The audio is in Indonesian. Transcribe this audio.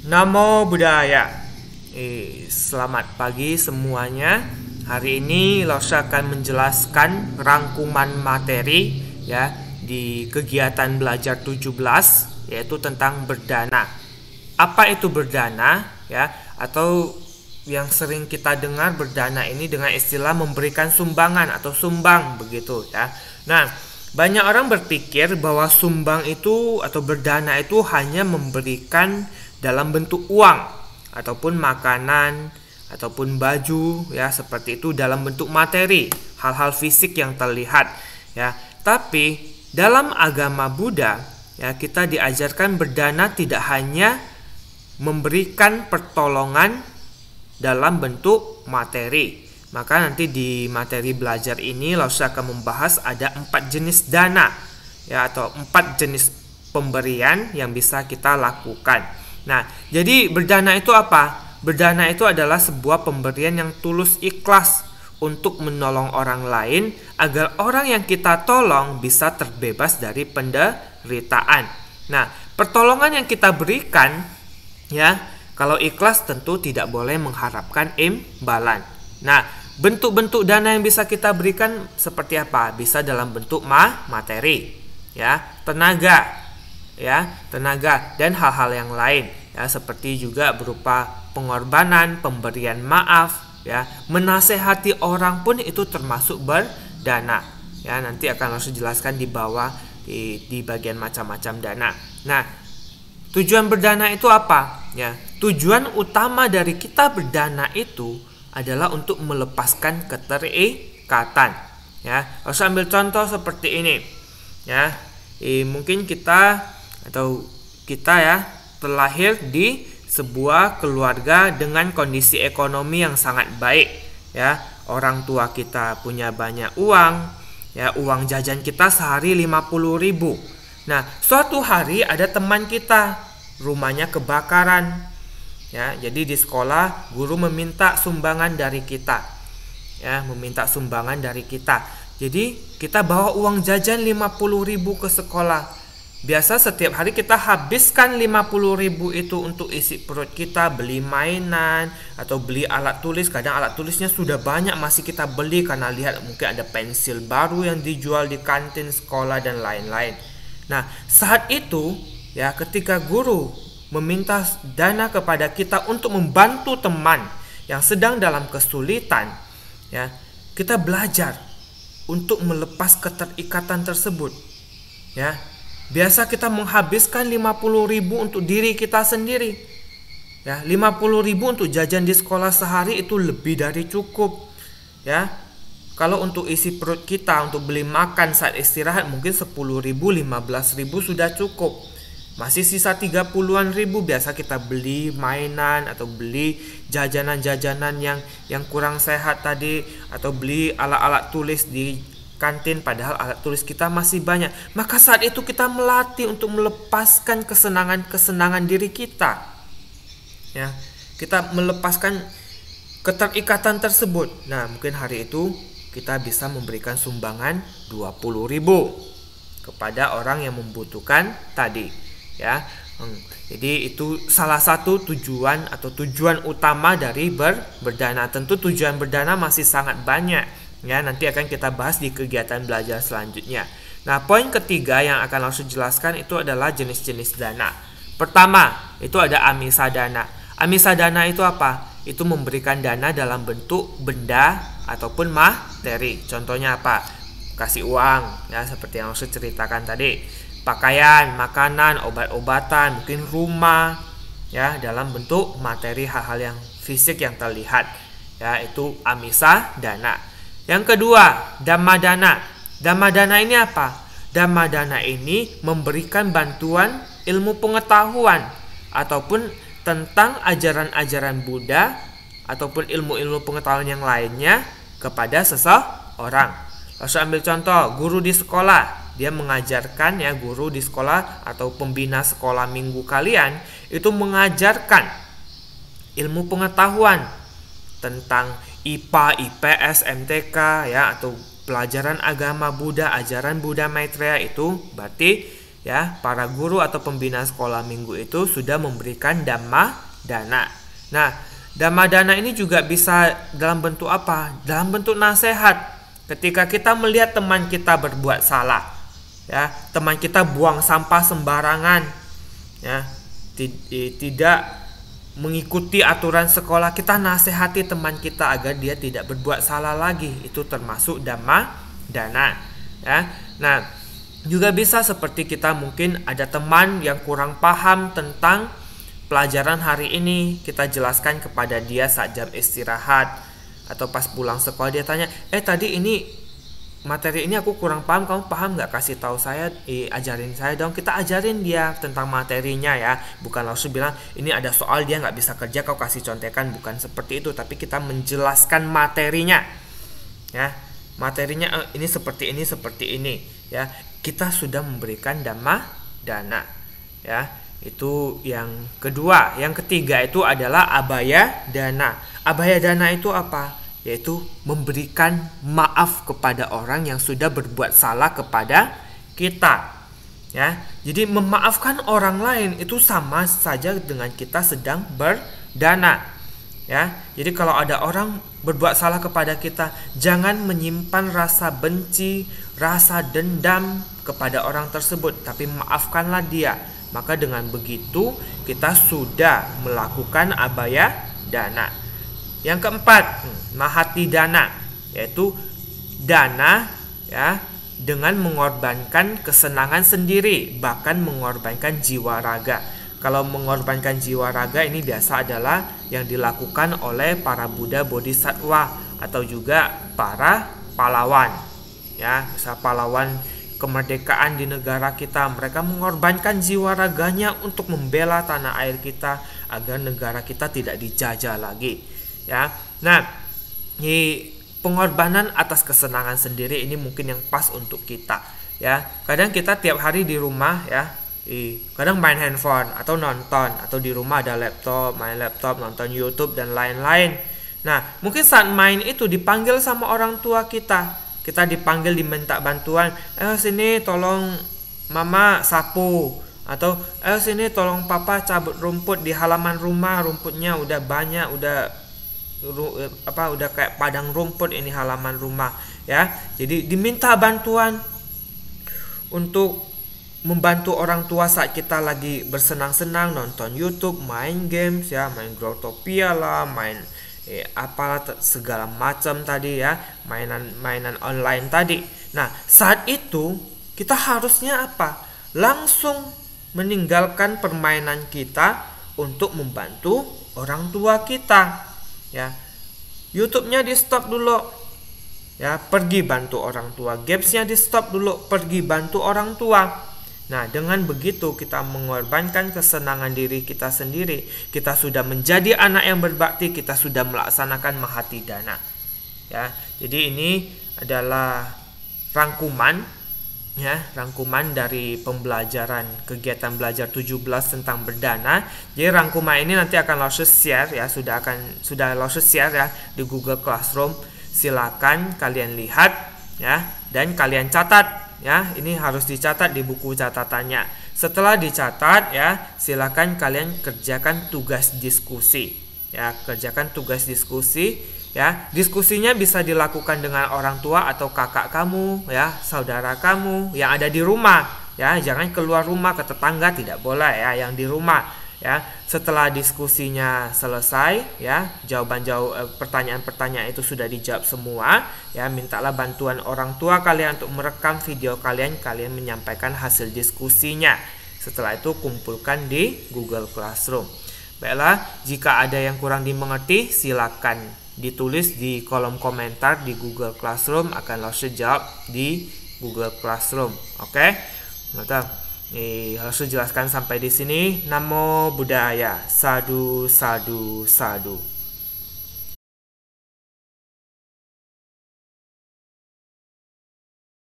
Namo Buddhaya. Eh, selamat pagi semuanya. Hari ini Losha akan menjelaskan rangkuman materi ya di kegiatan belajar 17 yaitu tentang berdana. Apa itu berdana ya atau yang sering kita dengar berdana ini dengan istilah memberikan sumbangan atau sumbang begitu ya. Nah, banyak orang berpikir bahwa sumbang itu atau berdana itu hanya memberikan dalam bentuk uang ataupun makanan ataupun baju ya seperti itu dalam bentuk materi, hal-hal fisik yang terlihat ya. Tapi dalam agama Buddha ya kita diajarkan berdana tidak hanya memberikan pertolongan dalam bentuk materi. Maka nanti di materi belajar ini Lausa akan membahas ada empat jenis dana ya atau empat jenis pemberian yang bisa kita lakukan. Nah, jadi berdana itu apa? Berdana itu adalah sebuah pemberian yang tulus ikhlas untuk menolong orang lain agar orang yang kita tolong bisa terbebas dari penderitaan. Nah, pertolongan yang kita berikan ya, kalau ikhlas tentu tidak boleh mengharapkan imbalan. Nah, bentuk-bentuk dana yang bisa kita berikan seperti apa? Bisa dalam bentuk ma materi, ya, tenaga, ya, tenaga dan hal-hal yang lain ya seperti juga berupa pengorbanan, pemberian maaf, ya menasehati orang pun itu termasuk berdana. Ya nanti akan langsung jelaskan di bawah di, di bagian macam-macam dana. Nah, tujuan berdana itu apa? Ya, tujuan utama dari kita berdana itu adalah untuk melepaskan keterikatan. Ya, harus ambil contoh seperti ini. Ya, eh, mungkin kita atau kita ya terlahir di sebuah keluarga dengan kondisi ekonomi yang sangat baik ya orang tua kita punya banyak uang ya uang jajan kita sehari 50 ribu nah suatu hari ada teman kita rumahnya kebakaran ya jadi di sekolah guru meminta sumbangan dari kita ya meminta sumbangan dari kita jadi kita bawa uang jajan 50 ribu ke sekolah Biasa setiap hari kita habiskan 50 ribu itu untuk isi perut kita Beli mainan atau beli alat tulis Kadang alat tulisnya sudah banyak masih kita beli Karena lihat mungkin ada pensil baru yang dijual di kantin sekolah dan lain-lain Nah saat itu ya ketika guru meminta dana kepada kita untuk membantu teman yang sedang dalam kesulitan ya kita belajar untuk melepas keterikatan tersebut ya biasa kita menghabiskan 50 ribu untuk diri kita sendiri. Ya, 50 ribu untuk jajan di sekolah sehari itu lebih dari cukup. Ya. Kalau untuk isi perut kita untuk beli makan saat istirahat mungkin 10 ribu, 15 ribu sudah cukup. Masih sisa 30-an ribu biasa kita beli mainan atau beli jajanan-jajanan yang yang kurang sehat tadi atau beli alat-alat tulis di kantin padahal alat tulis kita masih banyak. Maka saat itu kita melatih untuk melepaskan kesenangan-kesenangan diri kita. Ya, kita melepaskan keterikatan tersebut. Nah, mungkin hari itu kita bisa memberikan sumbangan ribu kepada orang yang membutuhkan tadi, ya. Hmm. Jadi itu salah satu tujuan atau tujuan utama dari ber berdana. Tentu tujuan berdana masih sangat banyak Ya, nanti akan kita bahas di kegiatan belajar selanjutnya. Nah, poin ketiga yang akan langsung jelaskan itu adalah jenis-jenis dana. Pertama, itu ada amisa dana. Amisa dana itu apa? Itu memberikan dana dalam bentuk benda ataupun materi. Contohnya apa? Kasih uang, ya seperti yang saya ceritakan tadi. Pakaian, makanan, obat-obatan, mungkin rumah, ya dalam bentuk materi hal-hal yang fisik yang terlihat. Ya, itu amisa dana. Yang kedua, damadana damadana ini apa? damadana ini memberikan bantuan ilmu pengetahuan ataupun tentang ajaran-ajaran Buddha ataupun ilmu-ilmu pengetahuan yang lainnya kepada seseorang. Lalu ambil contoh, guru di sekolah, dia mengajarkan ya guru di sekolah atau pembina sekolah minggu kalian itu mengajarkan ilmu pengetahuan tentang IPA, IPS, MTK ya atau pelajaran agama Buddha, ajaran Buddha Maitreya itu berarti ya para guru atau pembina sekolah minggu itu sudah memberikan dhamma dana. Nah, dhamma dana ini juga bisa dalam bentuk apa? Dalam bentuk nasihat. Ketika kita melihat teman kita berbuat salah, ya, teman kita buang sampah sembarangan, ya, eh, tidak mengikuti aturan sekolah kita nasihati teman kita agar dia tidak berbuat salah lagi itu termasuk dama dana ya nah juga bisa seperti kita mungkin ada teman yang kurang paham tentang pelajaran hari ini kita jelaskan kepada dia saat jam istirahat atau pas pulang sekolah dia tanya eh tadi ini materi ini aku kurang paham kamu paham nggak kasih tahu saya eh, ajarin saya dong kita ajarin dia tentang materinya ya bukan langsung bilang ini ada soal dia nggak bisa kerja kau kasih contekan bukan seperti itu tapi kita menjelaskan materinya ya materinya eh, ini seperti ini seperti ini ya kita sudah memberikan dama dana ya itu yang kedua yang ketiga itu adalah abaya dana abaya dana itu apa yaitu memberikan maaf kepada orang yang sudah berbuat salah kepada kita. Ya, jadi memaafkan orang lain itu sama saja dengan kita sedang berdana. Ya, jadi kalau ada orang berbuat salah kepada kita, jangan menyimpan rasa benci, rasa dendam kepada orang tersebut, tapi maafkanlah dia. Maka dengan begitu kita sudah melakukan abaya dana. Yang keempat, mahati dana, yaitu dana ya dengan mengorbankan kesenangan sendiri, bahkan mengorbankan jiwa raga. Kalau mengorbankan jiwa raga ini biasa adalah yang dilakukan oleh para Buddha Bodhisattva atau juga para pahlawan. Ya, bisa pahlawan kemerdekaan di negara kita, mereka mengorbankan jiwa raganya untuk membela tanah air kita agar negara kita tidak dijajah lagi ya. Nah, di pengorbanan atas kesenangan sendiri ini mungkin yang pas untuk kita ya. Kadang kita tiap hari di rumah ya, kadang main handphone atau nonton atau di rumah ada laptop, main laptop, nonton YouTube dan lain-lain. Nah, mungkin saat main itu dipanggil sama orang tua kita. Kita dipanggil diminta bantuan, "Eh sini tolong mama sapu." atau eh sini tolong papa cabut rumput di halaman rumah rumputnya udah banyak udah apa udah kayak padang rumput ini halaman rumah ya jadi diminta bantuan untuk membantu orang tua saat kita lagi bersenang-senang nonton YouTube main games ya main Growtopia lah main eh, apalah segala macam tadi ya mainan-mainan online tadi nah saat itu kita harusnya apa langsung meninggalkan permainan kita untuk membantu orang tua kita ya YouTube-nya di stop dulu ya pergi bantu orang tua Gapps-nya di stop dulu pergi bantu orang tua Nah, dengan begitu kita mengorbankan kesenangan diri kita sendiri. Kita sudah menjadi anak yang berbakti, kita sudah melaksanakan mahati dana. Ya, jadi ini adalah rangkuman ya rangkuman dari pembelajaran kegiatan belajar 17 tentang berdana. Jadi rangkuman ini nanti akan Losses share ya, sudah akan sudah Losses share ya di Google Classroom. Silakan kalian lihat ya dan kalian catat ya. Ini harus dicatat di buku catatannya. Setelah dicatat ya, silakan kalian kerjakan tugas diskusi. Ya, kerjakan tugas diskusi ya diskusinya bisa dilakukan dengan orang tua atau kakak kamu ya saudara kamu yang ada di rumah ya jangan keluar rumah ke tetangga tidak boleh ya yang di rumah ya setelah diskusinya selesai ya jawaban jauh eh, pertanyaan-pertanyaan itu sudah dijawab semua ya mintalah bantuan orang tua kalian untuk merekam video kalian kalian menyampaikan hasil diskusinya setelah itu kumpulkan di Google Classroom baiklah jika ada yang kurang dimengerti silakan ditulis di kolom komentar di Google Classroom akan langsung jawab di Google Classroom. Oke, okay? mantap. Nih, harus jelaskan sampai di sini. Namo Buddhaya. Sadu, sadu, sadu.